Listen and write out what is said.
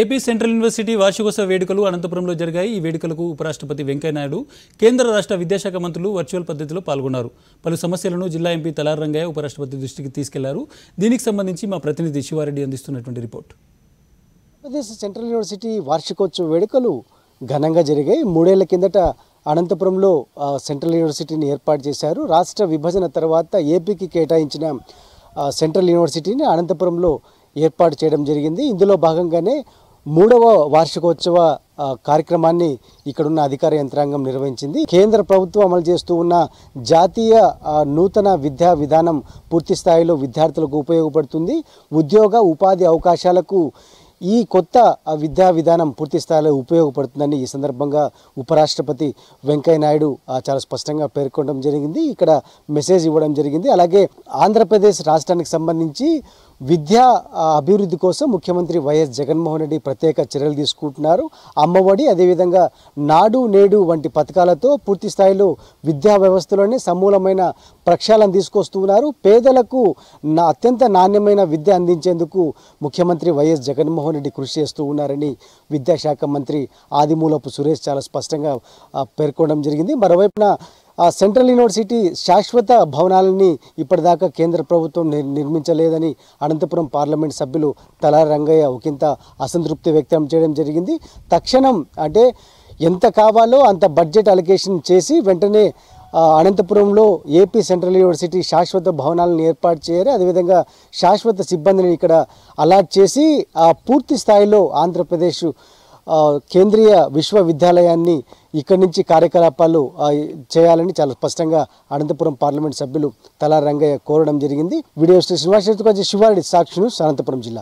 AP central university వార్షికోత్సవ వేడుకలు అనంతపురంలో జరిగాయి ఈ వేడుకలకు ఉపరాష్ట్రపతి వెంకయ్యనాయుడు కేంద్ర రాష్ట్ర విద్యాశాఖ మంత్రులు వర్చువల్ పద్ధతిలో పాల్గొన్నారు పలు సమస్యలను జిల్లా ఎంపీ తలారంగయ్య రంగయ్య ఉపరాష్ట్రపతి దృష్టికి తీసుకెళ్లారు దీనికి సంబంధించి మా ప్రతినిధి శివారెడ్డి అందిస్తున్నటువంటి రిపోర్ట్ ఆంధ్రప్రదేశ్ సెంట్రల్ యూనివర్సిటీ వార్షికోత్సవ వేడుకలు ఘనంగా జరిగాయి మూడేళ్ల కిందట అనంతపురంలో సెంట్రల్ యూనివర్సిటీని ఏర్పాటు చేశారు రాష్ట్ర విభజన తర్వాత ఏపీకి కేటాయించిన సెంట్రల్ యూనివర్సిటీని అనంతపురంలో ఏర్పాటు చేయడం జరిగింది ఇందులో భాగంగానే మూడవ వార్షికోత్సవ కార్యక్రమాన్ని ఇక్కడున్న అధికార యంత్రాంగం నిర్వహించింది కేంద్ర ప్రభుత్వం అమలు చేస్తూ ఉన్న జాతీయ నూతన విద్యా విధానం పూర్తి స్థాయిలో విద్యార్థులకు ఉపయోగపడుతుంది ఉద్యోగ ఉపాధి అవకాశాలకు ఈ కొత్త విద్యా విధానం పూర్తి స్థాయిలో ఉపయోగపడుతుందని ఈ సందర్భంగా ఉపరాష్ట్రపతి వెంకయ్యనాయుడు చాలా స్పష్టంగా పేర్కొనడం జరిగింది ఇక్కడ మెసేజ్ ఇవ్వడం జరిగింది అలాగే ఆంధ్రప్రదేశ్ రాష్ట్రానికి సంబంధించి విద్యా అభివృద్ధి కోసం ముఖ్యమంత్రి వైఎస్ జగన్మోహన్ రెడ్డి ప్రత్యేక చర్యలు తీసుకుంటున్నారు అమ్మఒడి అదేవిధంగా నాడు నేడు వంటి పథకాలతో పూర్తి స్థాయిలో విద్యా వ్యవస్థలోనే సమూలమైన ప్రక్షాళన తీసుకొస్తున్నారు పేదలకు నా అత్యంత నాణ్యమైన విద్య అందించేందుకు ముఖ్యమంత్రి వైఎస్ జగన్మోహన్ రెడ్డి కృషి చేస్తూ ఉన్నారని విద్యాశాఖ మంత్రి ఆదిమూలపు సురేష్ చాలా స్పష్టంగా పేర్కొనడం జరిగింది మరోవైపున ఆ సెంట్రల్ యూనివర్సిటీ శాశ్వత భవనాలని ఇప్పటిదాకా కేంద్ర ప్రభుత్వం నిర్మించలేదని అనంతపురం పార్లమెంట్ సభ్యులు తలా రంగయ్య ఒకంత అసంతృప్తి వ్యక్తం చేయడం జరిగింది తక్షణం అంటే ఎంత కావాలో అంత బడ్జెట్ అలొకేషన్ చేసి వెంటనే అనంతపురంలో ఏపీ సెంట్రల్ యూనివర్సిటీ శాశ్వత భవనాలను ఏర్పాటు చేయాలి అదేవిధంగా శాశ్వత సిబ్బందిని ఇక్కడ అలాట్ చేసి పూర్తి స్థాయిలో ఆంధ్రప్రదేశ్ కేంద్రీయ విశ్వవిద్యాలయాన్ని ఇక్కడి నుంచి కార్యకలాపాలు చేయాలని చాలా స్పష్టంగా అనంతపురం పార్లమెంట్ సభ్యులు తలా రంగయ్య కోరడం జరిగింది వీడియో శ్రీ శ్రీనివాస్ శివారెడ్డి సాక్షి అనంతపురం జిల్లా